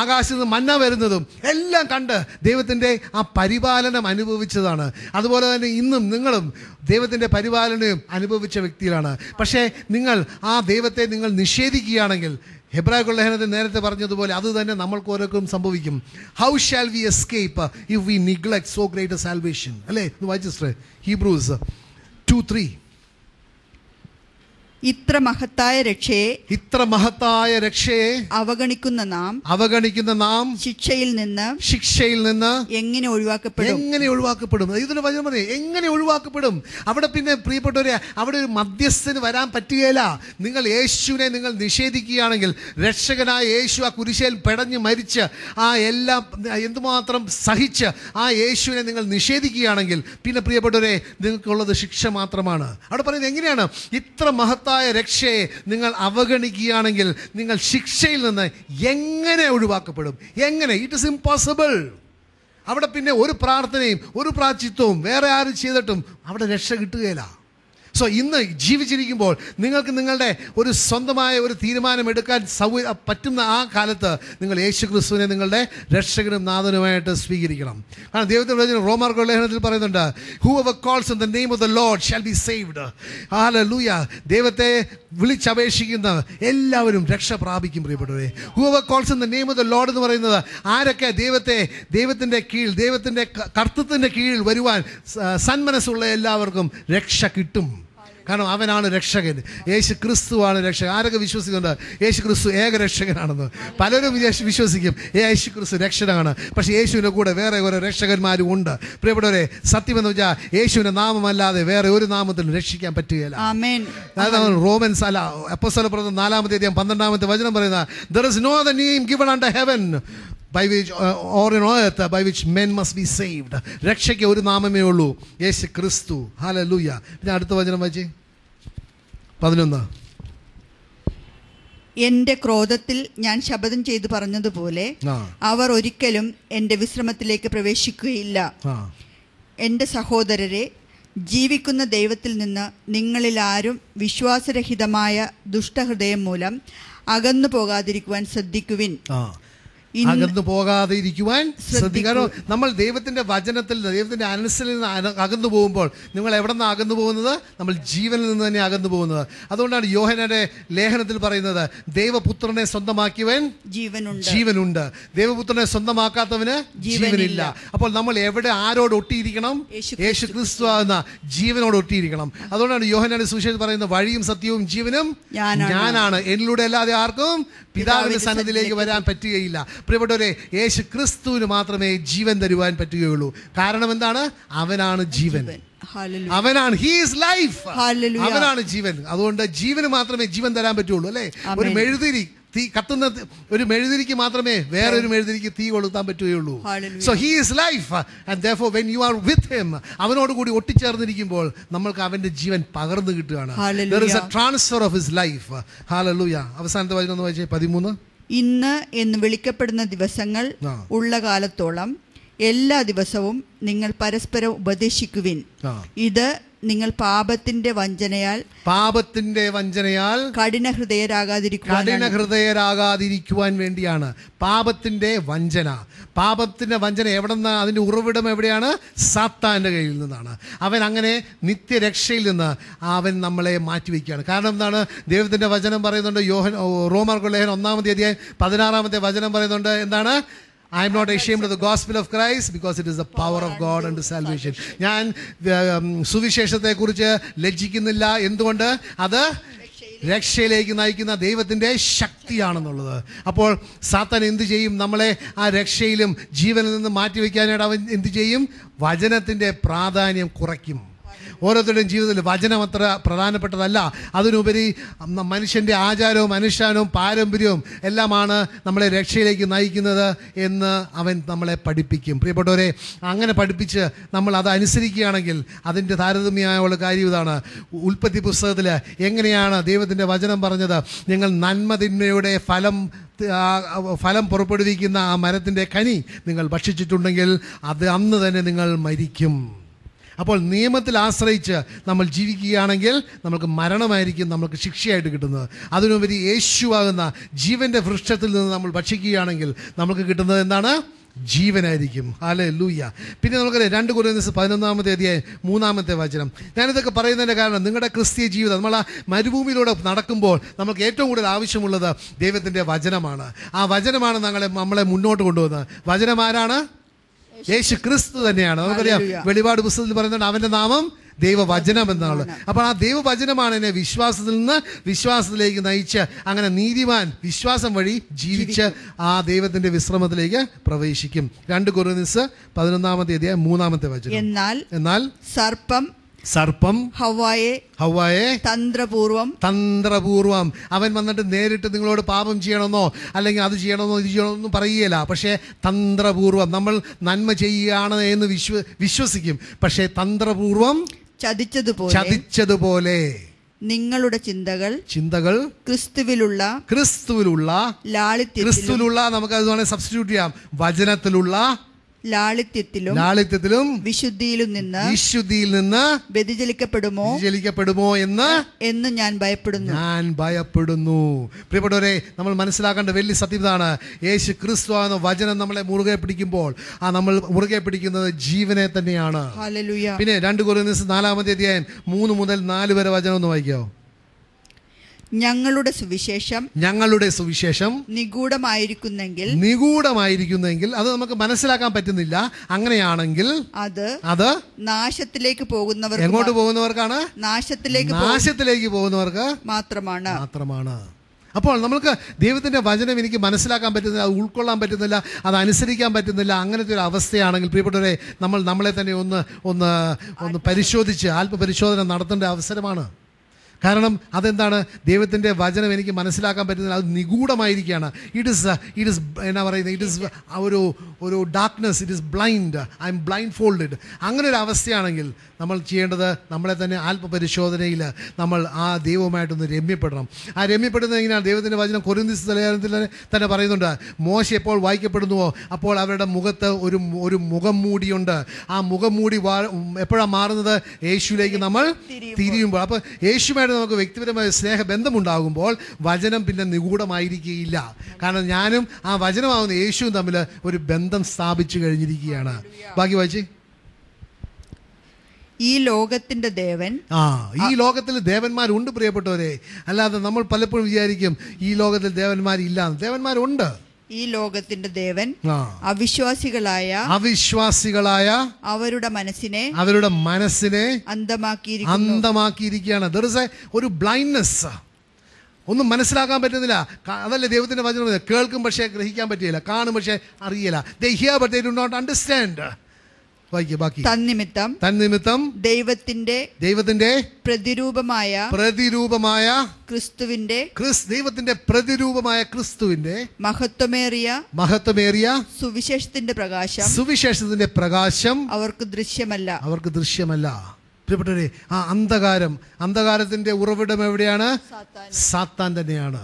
ആകാശത്ത് നിന്ന് മന്ന വരുന്നതും എല്ലാം കണ്ട് ദൈവത്തിൻ്റെ ആ പരിപാലനം അനുഭവിച്ചതാണ് അതുപോലെ തന്നെ ഇന്നും നിങ്ങളും ദൈവത്തിൻ്റെ പരിപാലനയും അനുഭവിച്ച വ്യക്തിയിലാണ് പക്ഷേ നിങ്ങൾ ആ ദൈവത്തെ നിങ്ങൾ നിഷേധിക്കുകയാണെങ്കിൽ ഹെബ്രായ ഉള്ളഹനത്തെ നേരത്തെ പറഞ്ഞതുപോലെ അത് തന്നെ നമ്മൾക്ക് ഓരോരുത്തർക്കും സംഭവിക്കും how shall we escape if we neglect so great salvation അല്ലേ വായിച്ചിട്ട് ഹീബ്രൂസ് ടു ത്രീ ഇത്ര മഹത്തായ രക്ഷയെ ഇത്ര മഹത്തായ രക്ഷയെ അവഗണിക്കുന്ന നാം അവഗണിക്കുന്ന നാം ശിക്ഷയിൽ നിന്ന് ശിക്ഷയിൽ നിന്ന് എങ്ങനെ ഒഴിവാക്കപ്പെടും എങ്ങനെ ഒഴിവാക്കപ്പെടും ഇതിന് വചനം പറയും എങ്ങനെ ഒഴിവാക്കപ്പെടും അവിടെ പിന്നെ പ്രിയപ്പെട്ടവരെ അവിടെ ഒരു മധ്യസ്ഥന് വരാൻ പറ്റുകയില്ല നിങ്ങൾ യേശുവിനെ നിങ്ങൾ നിഷേധിക്കുകയാണെങ്കിൽ രക്ഷകനായ യേശു ആ കുരിശയിൽ പെടഞ്ഞ് മരിച്ച് ആ എല്ലാം എന്തുമാത്രം സഹിച്ച് ആ യേശുവിനെ നിങ്ങൾ നിഷേധിക്കുകയാണെങ്കിൽ പിന്നെ പ്രിയപ്പെട്ടവരെ നിങ്ങൾക്കുള്ളത് ശിക്ഷ മാത്രമാണ് അവിടെ പറയുന്നത് എങ്ങനെയാണ് ഇത്ര മഹത്ത മഹത്തായ രക്ഷയെ നിങ്ങൾ അവഗണിക്കുകയാണെങ്കിൽ നിങ്ങൾ ശിക്ഷയിൽ നിന്ന് എങ്ങനെ ഒഴിവാക്കപ്പെടും എങ്ങനെ ഇറ്റ് ഇസ് ഇമ്പോസിബിൾ അവിടെ പിന്നെ ഒരു പ്രാർത്ഥനയും ഒരു പ്രാചിത്വവും വേറെ ആരും ചെയ്തിട്ടും അവിടെ രക്ഷ കിട്ടുകയില്ല സോ ഇന്ന് ജീവിച്ചിരിക്കുമ്പോൾ നിങ്ങൾക്ക് നിങ്ങളുടെ ഒരു സ്വന്തമായ ഒരു തീരുമാനം എടുക്കാൻ സൗ പറ്റുന്ന ആ കാലത്ത് നിങ്ങൾ യേശു ക്രിസ്തുവിനെ നിങ്ങളുടെ രക്ഷകനും നാഥനുമായിട്ട് സ്വീകരിക്കണം കാരണം ദൈവത്തിൻ്റെ വചനം റോമാർ ലേഖനത്തിൽ പറയുന്നുണ്ട് whoever calls in the name of the Lord shall be saved hallelujah ദൈവത്തെ വിളിച്ചപേക്ഷിക്കുന്ന എല്ലാവരും രക്ഷ പ്രാപിക്കും പ്രിയപ്പെട്ടവരെ whoever calls in the name of the Lord എന്ന് പറയുന്നത് ആരൊക്കെ ദൈവത്തെ ദൈവത്തിൻ്റെ കീഴിൽ ദൈവത്തിൻ്റെ കർത്തൃത്വത്തിൻ്റെ കീഴിൽ വരുവാൻ സന്മനസ്സുള്ള എല്ലാവർക്കും രക്ഷ കിട്ടും കാരണം അവനാണ് രക്ഷകൻ യേശു ക്രിസ്തുവാണ് രക്ഷകൻ ആരൊക്കെ വിശ്വസിക്കുന്നുണ്ട് യേശു ക്രിസ്തു ഏക രക്ഷകനാണെന്ന് പലരും വിശ്വസിക്കും യേശു ക്രിസ്തു രക്ഷകനാണ് പക്ഷേ യേശുവിൻ്റെ കൂടെ വേറെ ഓരോ രക്ഷകന്മാരും ഉണ്ട് പ്രിയപ്പെട്ടവരെ എന്ന് വെച്ചാൽ യേശുവിൻ്റെ നാമമല്ലാതെ വേറെ ഒരു നാമത്തിലും രക്ഷിക്കാൻ പറ്റുകയില്ല അതായത് റോമൻസ് അല്ല അപ്പസ്വലപ്രദം നാലാമത്തെ അധ്യായം പന്ത്രണ്ടാമത്തെ വചനം പറയുന്ന there is no the name given under heaven by which or in earth by which men must be saved രക്ഷയ്ക്ക് ഒരു നാമമേ ഉള്ളൂ യേശു ക്രിസ്തു ഹാല ലൂയ പിന്നെ അടുത്ത വചനം വായിച്ചേ പതിനൊന്ന് എന്റെ ക്രോധത്തിൽ ഞാൻ ശപഥം ചെയ്തു പറഞ്ഞതുപോലെ അവർ ഒരിക്കലും എന്റെ വിശ്രമത്തിലേക്ക് പ്രവേശിക്കുകയില്ല എന്റെ സഹോദരരെ ജീവിക്കുന്ന ദൈവത്തിൽ നിന്ന് നിങ്ങളിൽ ആരും വിശ്വാസരഹിതമായ ദുഷ്ടഹൃദയം മൂലം അകന്നു പോകാതിരിക്കുവാൻ ശ്രദ്ധിക്കുവിൻ അകന്നു പോകാതെ ഇരിക്കുവാൻ ശ്രദ്ധിക്കാനോ നമ്മൾ ദൈവത്തിന്റെ വചനത്തിൽ ദൈവത്തിന്റെ അനുസരിൽ നിന്ന് അകന്നു പോകുമ്പോൾ നിങ്ങൾ എവിടെ നിന്ന് അകന്നു പോകുന്നത് നമ്മൾ ജീവനിൽ നിന്ന് തന്നെ അകന്നു പോകുന്നത് അതുകൊണ്ടാണ് യോഹനയുടെ ലേഖനത്തിൽ പറയുന്നത് ദൈവപുത്രനെ സ്വന്തമാക്കിയവൻ ജീവനുണ്ട് ജീവനുണ്ട് ദൈവപുത്രനെ സ്വന്തമാക്കാത്തവന് ജീവനില്ല അപ്പോൾ നമ്മൾ എവിടെ ആരോട് ഒട്ടിയിരിക്കണം യേശു ക്രിസ്തു ആകുന്ന ജീവനോട് ഒട്ടിയിരിക്കണം അതുകൊണ്ടാണ് യോഹനയുടെ സുവിശേഷം പറയുന്നത് വഴിയും സത്യവും ജീവനും ഞാനാണ് എന്നിലൂടെ അല്ലാതെ ആർക്കും പിതാവിന്റെ സന്നദ്ധിയിലേക്ക് വരാൻ പറ്റുകയില്ല പ്രിയപ്പെട്ടവരെ യേശു ക്രിസ്തുവിന് മാത്രമേ ജീവൻ തരുവാൻ പറ്റുകയുള്ളൂ കാരണം എന്താണ് അവനാണ് ജീവൻ അവനാണ് ഹീസ് ലൈഫ് അവനാണ് ജീവൻ അതുകൊണ്ട് ജീവന് മാത്രമേ ജീവൻ തരാൻ പറ്റുള്ളൂ അല്ലേ ഒരു മെഴുതിരി തീ കത്തുന്ന ഒരു മെഴുതിരിക്ക് മാത്രമേ വേറെ ഒരു മെഴുതിരിക്ക് തീ കൊളുത്താൻ പറ്റുകയുള്ളൂ so he is life and for when you are with him അവനോട് കൂടി ഒട്ടിച്ചേർന്നിരിക്കുമ്പോൾ നമ്മൾക്ക് അവന്റെ ജീവൻ പകർന്നു കിട്ടുകയാണ് transfer of his life hallelujah അവസാനത്തെ വചനം എന്ന് വായിച്ചേ പതിമൂന്ന് ഇന്ന് എന്ന് വിളിക്കപ്പെടുന്ന ദിവസങ്ങൾ ഉള്ള കാലത്തോളം എല്ലാ ദിവസവും നിങ്ങൾ പരസ്പരം ഉപദേശിക്കുവിൻ ഇത് നിങ്ങൾ പാപത്തിന്റെ വഞ്ചനയാൽ പാപത്തിന്റെ വഞ്ചനയാൽ കഠിന ഹൃദയരാകാതിരിക്കുക കഠിന ഹൃദയരാകാതിരിക്കുവാൻ വേണ്ടിയാണ് പാപത്തിന്റെ വഞ്ചന പാപത്തിന്റെ വഞ്ചന എവിടെ നിന്ന് അതിൻ്റെ ഉറവിടം എവിടെയാണ് സാത്താൻ്റെ കയ്യിൽ നിന്നാണ് അവൻ അങ്ങനെ നിത്യരക്ഷയിൽ നിന്ന് അവൻ നമ്മളെ മാറ്റിവെക്കുകയാണ് കാരണം എന്താണ് ദൈവത്തിൻ്റെ വചനം പറയുന്നുണ്ട് യോഹൻ കൊള്ളേഹൻ ഒന്നാമത്തെ അധ്യായം പതിനാറാമത്തെ വചനം പറയുന്നുണ്ട് എന്താണ് I'm not ashamed of the gospel of Christ because it is the power of God unto salvation. ഞാൻ സുവിശേഷത്തെക്കുറിച്ച് ലജ്ജിക്കുന്നില്ല എന്തുകൊണ്ട് അത് രക്ഷയിലേക്ക് നയിക്കുന്ന ദൈവത്തിൻ്റെ ശക്തിയാണെന്നുള്ളത് അപ്പോൾ സാത്താൻ എന്ത് ചെയ്യും നമ്മളെ ആ രക്ഷയിലും ജീവനിൽ നിന്ന് മാറ്റിവെക്കാനായിട്ട് അവൻ എന്ത് ചെയ്യും വചനത്തിൻ്റെ പ്രാധാന്യം കുറയ്ക്കും ഓരോരുത്തരുടെയും ജീവിതത്തിൽ വചനം അത്ര പ്രധാനപ്പെട്ടതല്ല അതിനുപരി മനുഷ്യൻ്റെ ആചാരവും അനുഷ്ഠാനവും പാരമ്പര്യവും എല്ലാമാണ് നമ്മളെ രക്ഷയിലേക്ക് നയിക്കുന്നത് എന്ന് അവൻ നമ്മളെ പഠിപ്പിക്കും പ്രിയപ്പെട്ടവരെ അങ്ങനെ പഠിപ്പിച്ച് നമ്മൾ അത് അനുസരിക്കുകയാണെങ്കിൽ അതിൻ്റെ താരതമ്യമായുള്ള കാര്യം ഇതാണ് ഉൽപ്പത്തി പുസ്തകത്തിൽ എങ്ങനെയാണ് ദൈവത്തിൻ്റെ വചനം പറഞ്ഞത് നിങ്ങൾ നന്മതിന്മയുടെ ഫലം ഫലം പുറപ്പെടുവിക്കുന്ന ആ മരത്തിൻ്റെ കനി നിങ്ങൾ ഭക്ഷിച്ചിട്ടുണ്ടെങ്കിൽ അത് അന്ന് തന്നെ നിങ്ങൾ മരിക്കും അപ്പോൾ നിയമത്തിൽ ആശ്രയിച്ച് നമ്മൾ ജീവിക്കുകയാണെങ്കിൽ നമുക്ക് മരണമായിരിക്കും നമുക്ക് ശിക്ഷയായിട്ട് കിട്ടുന്നത് അതിനുപരി യേശുവാകുന്ന ജീവൻ്റെ വൃക്ഷത്തിൽ നിന്ന് നമ്മൾ ഭക്ഷിക്കുകയാണെങ്കിൽ നമുക്ക് കിട്ടുന്നത് എന്താണ് ജീവനായിരിക്കും അല്ലേ ലൂയ്യ പിന്നെ നമുക്കറിയാം രണ്ട് കുറേ പതിനൊന്നാമത്തെ അധ്യായം മൂന്നാമത്തെ വചനം ഞാനിതൊക്കെ പറയുന്നതിൻ്റെ കാരണം നിങ്ങളുടെ ക്രിസ്തീയ ജീവിതം നമ്മൾ ആ മരുഭൂമിയിലൂടെ നടക്കുമ്പോൾ നമുക്ക് ഏറ്റവും കൂടുതൽ ആവശ്യമുള്ളത് ദൈവത്തിൻ്റെ വചനമാണ് ആ വചനമാണ് ഞങ്ങളെ നമ്മളെ മുന്നോട്ട് കൊണ്ടുപോകുന്നത് വചനമാരാണ് യേശു ക്രിസ്തു തന്നെയാണ് നമുക്കറിയാം വെളിപാട് പുസ്തകത്തിൽ പറയുന്നുണ്ട് അവന്റെ നാമം ദൈവവചനം എന്നാണ് അപ്പോൾ ആ ദൈവവചനമാണ് എന്നെ വിശ്വാസത്തിൽ നിന്ന് വിശ്വാസത്തിലേക്ക് നയിച്ച് അങ്ങനെ നീതിമാൻ വിശ്വാസം വഴി ജീവിച്ച് ആ ദൈവത്തിന്റെ വിശ്രമത്തിലേക്ക് പ്രവേശിക്കും രണ്ട് കുറുനിസ് പതിനൊന്നാമത്തെ മൂന്നാമത്തെ വചനം എന്നാൽ എന്നാൽ സർപ്പം സർപ്പം ഹവായെ ഹവായെ തന്ത്രപൂർവം തന്ത്രപൂർവം അവൻ വന്നിട്ട് നേരിട്ട് നിങ്ങളോട് പാപം ചെയ്യണമെന്നോ അല്ലെങ്കിൽ അത് ചെയ്യണമെന്നോ ഇത് ചെയ്യണമെന്നോ പറയുകയില്ല പക്ഷേ തന്ത്രപൂർവം നമ്മൾ നന്മ ചെയ്യുകയാണ് എന്ന് വിശ്വ വിശ്വസിക്കും പക്ഷേ തന്ത്രപൂർവം ചതിച്ചതുപോലെ ചതിച്ചതുപോലെ നിങ്ങളുടെ ചിന്തകൾ ചിന്തകൾ ക്രിസ്തുവിലുള്ള ക്രിസ്തുവിലുള്ള ലാളിത്യ ക്രിസ്തുവിലുള്ള നമുക്ക് അത് സബ്സ്റ്റിറ്റ്യൂട്ട് ചെയ്യാം വചനത്തിലുള്ള ലാളിത്യത്തിലും ലാളിത്യത്തിലും വിശുദ്ധിയിലും നിന്ന് വിശുദ്ധിയിൽ നിന്ന് വ്യതിചലിക്കപ്പെടുമോ വ്യതിചലിക്കപ്പെടുമോ എന്ന് എന്ന് ഞാൻ ഭയപ്പെടുന്നു ഞാൻ ഭയപ്പെടുന്നു പ്രിയപ്പെട്ടവരെ നമ്മൾ മനസ്സിലാക്കേണ്ട വലിയ സത്യം ഇതാണ് യേശു ക്രിസ്തു എന്ന വചനം നമ്മളെ മുറുകെ പിടിക്കുമ്പോൾ ആ നമ്മൾ മുറുകെ പിടിക്കുന്നത് ജീവനെ തന്നെയാണ് പിന്നെ രണ്ട് കുറേ നാലാമത്തെ അധ്യായം മൂന്ന് മുതൽ നാല് വരെ വചനം ഒന്ന് വായിക്കാവോ ഞങ്ങളുടെ സുവിശേഷം ഞങ്ങളുടെ സുവിശേഷം നിഗൂഢമായിരിക്കുന്നെങ്കിൽ നിഗൂഢമായിരിക്കുന്നെങ്കിൽ അത് നമുക്ക് മനസ്സിലാക്കാൻ പറ്റുന്നില്ല അങ്ങനെയാണെങ്കിൽ അത് അത് നാശത്തിലേക്ക് പോകുന്നവർ എങ്ങോട്ട് പോകുന്നവർക്കാണ് നാശത്തിലേക്ക് നാശത്തിലേക്ക് പോകുന്നവർക്ക് മാത്രമാണ് മാത്രമാണ് അപ്പോൾ നമുക്ക് ദൈവത്തിന്റെ വചനം എനിക്ക് മനസ്സിലാക്കാൻ പറ്റുന്നില്ല അത് ഉൾക്കൊള്ളാൻ പറ്റുന്നില്ല അത് അനുസരിക്കാൻ പറ്റുന്നില്ല അങ്ങനത്തെ ഒരു അവസ്ഥയാണെങ്കിൽ പ്രിയപ്പെട്ടവരെ നമ്മൾ നമ്മളെ തന്നെ ഒന്ന് ഒന്ന് ഒന്ന് പരിശോധിച്ച് ആത്മപരിശോധന നടത്തേണ്ട അവസരമാണ് കാരണം അതെന്താണ് ദൈവത്തിൻ്റെ വചനം എനിക്ക് മനസ്സിലാക്കാൻ പറ്റുന്നില്ല അത് നിഗൂഢമായിരിക്കുകയാണ് ഇറ്റ് ഇസ് ഇറ്റ് ഇസ് എന്നാ പറയുന്നത് ഇറ്റ് ഇസ് uh, ഒരു ഒരു darkness it is blind I'm blindfolded അങ്ങനെ ഒരു അവസ്ഥയാണെങ്കിൽ നമ്മൾ ചെയ്യേണ്ടത് നമ്മളെ തന്നെ ആത്മപരിശോധനയിൽ നമ്മൾ ആ ദൈവവുമായിട്ടൊന്ന് രമ്യപ്പെടണം ആ രമ്യപ്പെടുന്നത് എങ്ങനെയാണ് ദൈവത്തിൻ്റെ വചനം കൊരിന്തിസ് തലയാരത്തിൽ തന്നെ പറയുന്നുണ്ട് മോശ എപ്പോൾ വായിക്കപ്പെടുന്നുവോ അപ്പോൾ അവരുടെ മുഖത്ത് ഒരു ഒരു മുഖം മൂടിയുണ്ട് ആ മുഖം മൂടി എപ്പോഴാണ് മാറുന്നത് യേശുവിലേക്ക് നമ്മൾ തിരിയുമ്പോൾ അപ്പോൾ യേശുമായിട്ട് ദൈവവുമായിട്ട് നമുക്ക് വ്യക്തിപരമായ സ്നേഹബന്ധമുണ്ടാകുമ്പോൾ വചനം പിന്നെ നിഗൂഢമായിരിക്കുകയില്ല കാരണം ഞാനും ആ വചനമാവുന്ന യേശുവും തമ്മിൽ ഒരു ബന്ധം സ്ഥാപിച്ചു കഴിഞ്ഞിരിക്കുകയാണ് ബാക്കി വായിച്ചു ഈ ലോകത്തിന്റെ ദേവൻ ആ ഈ ലോകത്തിൽ ദേവന്മാരുണ്ട് പ്രിയപ്പെട്ടവരെ അല്ലാതെ നമ്മൾ പലപ്പോഴും വിചാരിക്കും ഈ ലോകത്തിൽ ദേവന്മാരില്ല ദേവന്മാരുണ്ട് ഈ ലോകത്തിന്റെ ദേവൻ അവിശ്വാസികളായ അവിശ്വാസികളായ അവരുടെ മനസ്സിനെ അവരുടെ മനസ്സിനെ അന്തമാക്കിയിരിക്കുന്നു അന്തമാക്കിയിരിക്കുകയാണ് ഒരു ബ്ലൈൻഡ്നെസ് ഒന്നും മനസ്സിലാക്കാൻ പറ്റുന്നില്ല അതല്ലേ ദൈവത്തിന്റെ വചനം കേൾക്കും പക്ഷേ ഗ്രഹിക്കാൻ പറ്റിയില്ല കാണും പക്ഷേ അറിയില്ല they hear but they do not understand വായിക്കുക ബാക്കി തന്നിമിത്തം തന്നിമിത്തം ദൈവത്തിന്റെ ദൈവത്തിന്റെ പ്രതിരൂപമായ പ്രതിരൂപമായ ക്രിസ്തുവിന്റെ ക്രിസ് ദൈവത്തിന്റെ പ്രതിരൂപമായ ക്രിസ്തുവിന്റെ മഹത്വമേറിയ മഹത്വമേറിയ സുവിശേഷത്തിന്റെ പ്രകാശം സുവിശേഷത്തിന്റെ പ്രകാശം അവർക്ക് ദൃശ്യമല്ല അവർക്ക് ദൃശ്യമല്ല പ്രിയപ്പെട്ടവരെ ആ അന്ധകാരം അന്ധകാരത്തിന്റെ ഉറവിടം എവിടെയാണ് സാത്താൻ തന്നെയാണ്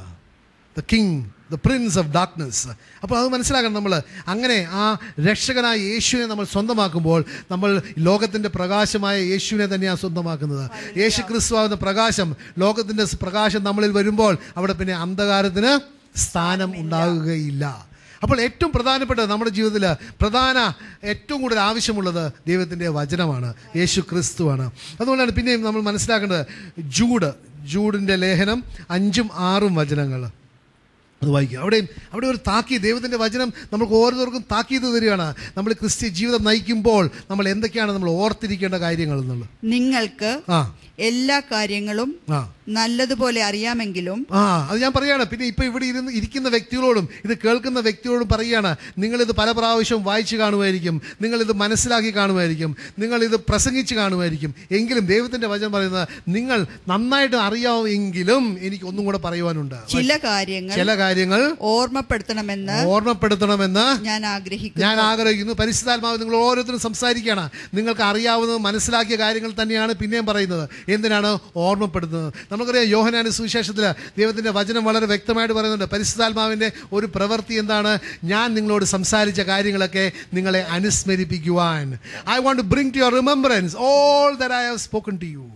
the king the prince of darkness അപ്പോൾ അത് മനസ്സിലാക്കണം നമ്മൾ അങ്ങനെ ആ രക്ഷകനായ യേശുവിനെ നമ്മൾ സ്വന്തമാക്കുമ്പോൾ നമ്മൾ ലോകത്തിൻ്റെ പ്രകാശമായ യേശുവിനെ തന്നെയാണ് സ്വന്തമാക്കുന്നത് യേശു ക്രിസ്തുവാകുന്ന പ്രകാശം ലോകത്തിൻ്റെ പ്രകാശം നമ്മളിൽ വരുമ്പോൾ അവിടെ പിന്നെ അന്ധകാരത്തിന് സ്ഥാനം ഉണ്ടാകുകയില്ല അപ്പോൾ ഏറ്റവും പ്രധാനപ്പെട്ടത് നമ്മുടെ ജീവിതത്തിൽ പ്രധാന ഏറ്റവും കൂടുതൽ ആവശ്യമുള്ളത് ദൈവത്തിൻ്റെ വചനമാണ് യേശു ക്രിസ്തുവാണ് അതുകൊണ്ടാണ് പിന്നെയും നമ്മൾ മനസ്സിലാക്കേണ്ടത് ജൂഡ് ജൂഡിൻ്റെ ലേഖനം അഞ്ചും ആറും വചനങ്ങൾ അത് വായിക്കുക അവിടെയും അവിടെ ഒരു താക്കി ദൈവത്തിൻ്റെ വചനം നമുക്ക് ഓരോരുത്തർക്കും താക്കീത് തരികയാണ് നമ്മൾ ക്രിസ്ത്യ ജീവിതം നയിക്കുമ്പോൾ നമ്മൾ എന്തൊക്കെയാണ് നമ്മൾ ഓർത്തിരിക്കേണ്ട കാര്യങ്ങൾ എന്നുള്ളത് നിങ്ങൾക്ക് എല്ലാ കാര്യങ്ങളും നല്ലതുപോലെ അറിയാമെങ്കിലും ആ അത് ഞാൻ പറയാണ് പിന്നെ ഇപ്പൊ ഇവിടെ ഇരുന്ന് ഇരിക്കുന്ന വ്യക്തികളോടും ഇത് കേൾക്കുന്ന വ്യക്തികളോടും പറയാണ് നിങ്ങളിത് പല പ്രാവശ്യം വായിച്ചു കാണുമായിരിക്കും നിങ്ങളിത് മനസ്സിലാക്കി കാണുമായിരിക്കും നിങ്ങളിത് പ്രസംഗിച്ച് കാണുമായിരിക്കും എങ്കിലും ദൈവത്തിന്റെ വചനം പറയുന്നത് നിങ്ങൾ നന്നായിട്ട് അറിയാമെങ്കിലും എനിക്ക് ഒന്നും കൂടെ പറയുവാനുണ്ട് ചില കാര്യങ്ങൾ ചില കാര്യങ്ങൾ ഓർമ്മപ്പെടുത്തണമെന്ന് ഓർമ്മപ്പെടുത്തണമെന്ന് ഞാൻ ആഗ്രഹിക്കുന്നു ഞാൻ ആഗ്രഹിക്കുന്നു പരിശുദ്ധാത്മാവ് നിങ്ങൾ ഓരോരുത്തരും സംസാരിക്കുകയാണ് നിങ്ങൾക്ക് അറിയാവുന്നത് മനസ്സിലാക്കിയ കാര്യങ്ങൾ തന്നെയാണ് പിന്നെയും പറയുന്നത് എന്തിനാണ് ഓർമ്മപ്പെടുത്തുന്നത് നമുക്കറിയാം യോഹനാന് സുവിശേഷത്തിൽ ദൈവത്തിൻ്റെ വചനം വളരെ വ്യക്തമായിട്ട് പറയുന്നുണ്ട് പരിശുദ്ധാത്മാവിൻ്റെ ഒരു പ്രവൃത്തി എന്താണ് ഞാൻ നിങ്ങളോട് സംസാരിച്ച കാര്യങ്ങളൊക്കെ നിങ്ങളെ അനുസ്മരിപ്പിക്കുവാൻ I want to bring to your remembrance all that I have spoken to you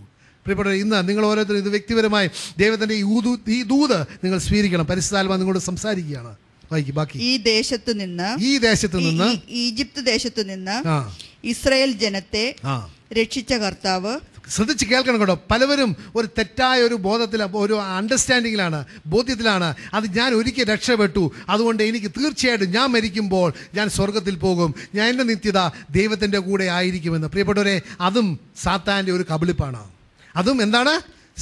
പ്രിയപ്പെട്ട ഇന്ന് നിങ്ങൾ ഓരോരുത്തരും ഇത് വ്യക്തിപരമായി ദൈവത്തിൻ്റെ ഈ ഈ ദൂത് നിങ്ങൾ സ്വീകരിക്കണം പരിശുദ്ധാത്മാവ് നിങ്ങളോട് സംസാരിക്കുകയാണ് ബാക്കി ഈ ദേശത്തു നിന്ന് ഈ ദേശത്തു നിന്ന് ഈജിപ്ത് ദേശത്തു നിന്ന് ഇസ്രായേൽ ജനത്തെ രക്ഷിച്ച കർത്താവ് ശ്രദ്ധിച്ച് കേൾക്കണം കേട്ടോ പലവരും ഒരു തെറ്റായ ഒരു ബോധത്തിൽ ഒരു അണ്ടർസ്റ്റാൻഡിങ്ങിലാണ് ബോധ്യത്തിലാണ് അത് ഞാൻ ഒരിക്കൽ രക്ഷപ്പെട്ടു അതുകൊണ്ട് എനിക്ക് തീർച്ചയായിട്ടും ഞാൻ മരിക്കുമ്പോൾ ഞാൻ സ്വർഗത്തിൽ പോകും ഞാൻ എൻ്റെ നിത്യത ദൈവത്തിൻ്റെ കൂടെ ആയിരിക്കുമെന്ന് പ്രിയപ്പെട്ടവരെ അതും സാത്താൻ്റെ ഒരു കബളിപ്പാണ് അതും എന്താണ്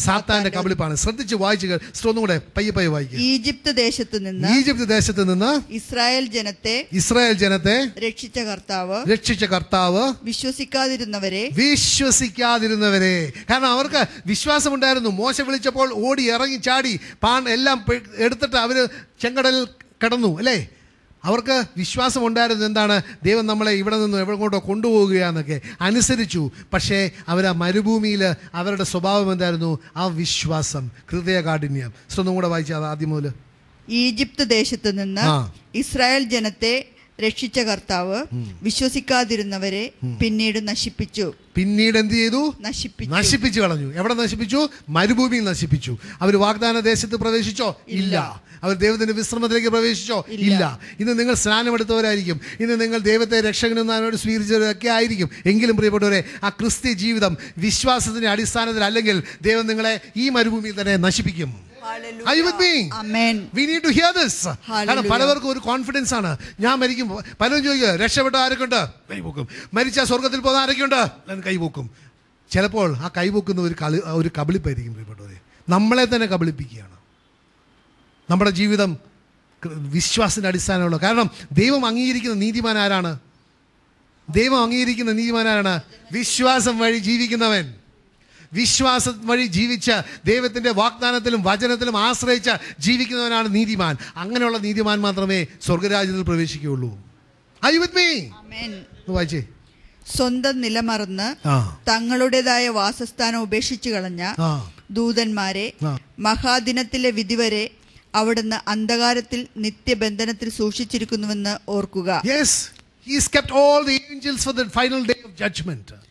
സാത്താന്റെ കബളിപ്പാണ് ശ്രദ്ധിച്ച് വായിച്ചു സ്ത്രോന്നും കൂടെ പയ്യെ പയ്യെ വായിക്കും ഈജിപ്ത് ദേശത്ത് നിന്ന് ഈജിപ്ത് ദേശത്ത് നിന്ന് ഇസ്രായേൽ ജനത്തെ ഇസ്രായേൽ ജനത്തെ രക്ഷിച്ച കർത്താവ് രക്ഷിച്ച കർത്താവ് വിശ്വസിക്കാതിരുന്നവരെ വിശ്വസിക്കാതിരുന്നവരെ കാരണം അവർക്ക് വിശ്വാസമുണ്ടായിരുന്നു മോശം വിളിച്ചപ്പോൾ ഓടി ഇറങ്ങി ചാടി പാൻ എല്ലാം എടുത്തിട്ട് അവര് ചെങ്കടൽ കടന്നു അല്ലേ അവർക്ക് വിശ്വാസമുണ്ടായിരുന്നു എന്താണ് ദൈവം നമ്മളെ ഇവിടെ നിന്ന് എവിടെങ്ങോട്ടോ കൊണ്ടുപോകുകയെന്നൊക്കെ അനുസരിച്ചു പക്ഷേ അവർ ആ മരുഭൂമിയിൽ അവരുടെ സ്വഭാവം എന്തായിരുന്നു ആ വിശ്വാസം ഹൃദയകാഠിന്യം സ്വന്തം കൂടെ വായിച്ചാൽ ആദ്യം മുതൽ ഈജിപ്ത് ദേശത്ത് നിന്ന് ഇസ്രായേൽ ജനത്തെ രക്ഷിച്ച കർത്താവ് വിശ്വസിക്കാതിരുന്നവരെ പിന്നീട് നശിപ്പിച്ചു പിന്നീട് എന്ത് ചെയ്തു നശിപ്പിച്ചു നശിപ്പിച്ചു കളഞ്ഞു എവിടെ നശിപ്പിച്ചു മരുഭൂമിയിൽ നശിപ്പിച്ചു അവർ വാഗ്ദാന ദേശത്ത് പ്രവേശിച്ചോ ഇല്ല അവർ ദൈവത്തിന്റെ വിശ്രമത്തിലേക്ക് പ്രവേശിച്ചോ ഇല്ല ഇന്ന് നിങ്ങൾ സ്നാനമെടുത്തവരായിരിക്കും ഇന്ന് നിങ്ങൾ ദൈവത്തെ രക്ഷകനെന്നവരോട് സ്വീകരിച്ചവരൊക്കെ ആയിരിക്കും എങ്കിലും പ്രിയപ്പെട്ടവരെ ആ ക്രിസ്ത്യ ജീവിതം വിശ്വാസത്തിന്റെ അടിസ്ഥാനത്തിൽ അല്ലെങ്കിൽ ദൈവം നിങ്ങളെ ഈ മരുഭൂമിയിൽ തന്നെ നശിപ്പിക്കും പലവർക്കും ഒരു കോൺഫിഡൻസ് ആണ് ഞാൻ മരിക്കും പലരും ചോദിക്കുക രക്ഷപ്പെട്ട ആരൊക്കെയുണ്ട് കൈപോക്കും മരിച്ച സ്വർഗത്തിൽ പോകുന്ന ആരൊക്കെയുണ്ട് കൈപോക്കും ചിലപ്പോൾ ആ കൈപോക്കുന്ന ഒരു കളി ഒരു കബളിപ്പായിരിക്കും പ്രിയപ്പെട്ടവരെ നമ്മളെ തന്നെ കബളിപ്പിക്കുകയാണ് നമ്മുടെ ജീവിതം വിശ്വാസത്തിന്റെ അടിസ്ഥാനമുള്ള കാരണം ദൈവം അംഗീകരിക്കുന്ന നീതിമാൻ ആരാണ് ദൈവം അംഗീകരിക്കുന്ന നീതിമാൻ ആരാണ് വിശ്വാസം വഴി ജീവിക്കുന്നവൻ വിശ്വാസം വഴി ജീവിച്ച് ദൈവത്തിൻ്റെ വാഗ്ദാനത്തിലും വചനത്തിലും ആശ്രയിച്ച് ജീവിക്കുന്നവനാണ് നീതിമാൻ അങ്ങനെയുള്ള നീതിമാൻ മാത്രമേ സ്വർഗരാജ്യത്തിൽ പ്രവേശിക്കുകയുള്ളൂ ഐ വിത്ത് മീ സ്വന്തം നിലമറന്ന് തങ്ങളുടേതായ വാസസ്ഥാനം ഉപേക്ഷിച്ചു കളഞ്ഞ ദൂതന്മാരെ മഹാദിനത്തിലെ വിധി വരെ അവിടുന്ന് അന്ധകാരത്തിൽ നിത്യബന്ധനത്തിൽ സൂക്ഷിച്ചിരിക്കുന്നുവെന്ന് ഓർക്കുക yes he's kept all the angels for final day of